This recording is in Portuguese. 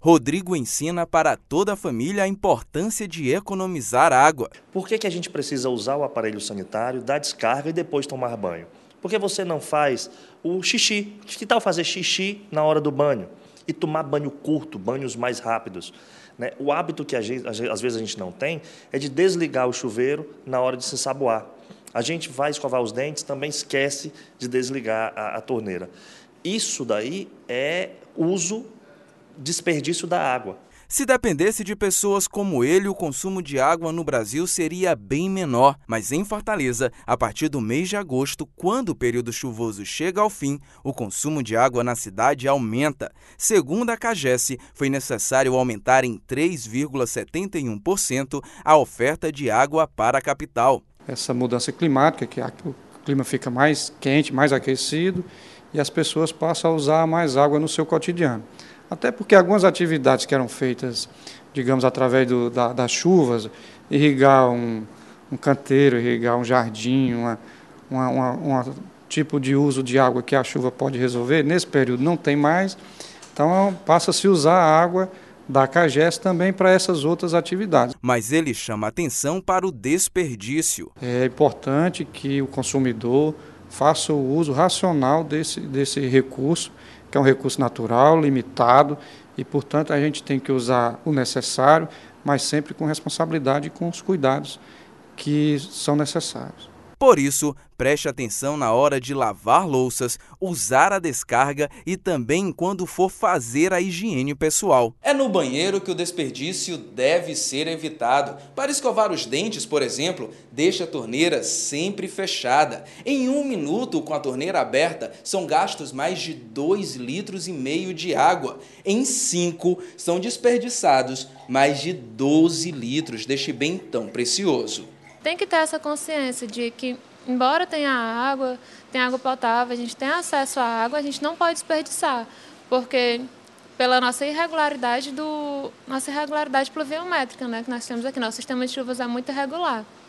Rodrigo ensina para toda a família a importância de economizar água. Por que, que a gente precisa usar o aparelho sanitário, dar descarga e depois tomar banho? Porque você não faz o xixi. Que tal fazer xixi na hora do banho? E tomar banho curto, banhos mais rápidos. Né? O hábito que gente, às vezes a gente não tem é de desligar o chuveiro na hora de se saboar. A gente vai escovar os dentes, também esquece de desligar a, a torneira. Isso daí é uso desperdício da água. Se dependesse de pessoas como ele, o consumo de água no Brasil seria bem menor. Mas em Fortaleza, a partir do mês de agosto, quando o período chuvoso chega ao fim, o consumo de água na cidade aumenta. Segundo a CAGES, foi necessário aumentar em 3,71% a oferta de água para a capital. Essa mudança climática, é que o clima fica mais quente, mais aquecido, e as pessoas passam a usar mais água no seu cotidiano. Até porque algumas atividades que eram feitas, digamos, através do, da, das chuvas, irrigar um, um canteiro, irrigar um jardim, um uma, uma, uma tipo de uso de água que a chuva pode resolver, nesse período não tem mais. Então passa-se usar a água da CAGES também para essas outras atividades. Mas ele chama atenção para o desperdício. É importante que o consumidor faça o uso racional desse, desse recurso que é um recurso natural, limitado, e, portanto, a gente tem que usar o necessário, mas sempre com responsabilidade e com os cuidados que são necessários. Por isso, preste atenção na hora de lavar louças, usar a descarga e também quando for fazer a higiene pessoal. É no banheiro que o desperdício deve ser evitado. Para escovar os dentes, por exemplo, deixe a torneira sempre fechada. Em um minuto, com a torneira aberta, são gastos mais de 2 litros e meio de água. Em 5, são desperdiçados mais de 12 litros deste bem tão precioso tem que ter essa consciência de que, embora tenha água, tenha água potável, a gente tem acesso à água, a gente não pode desperdiçar, porque pela nossa irregularidade do nossa irregularidade pluviométrica, né, que nós temos aqui, nosso sistema de chuvas é muito irregular.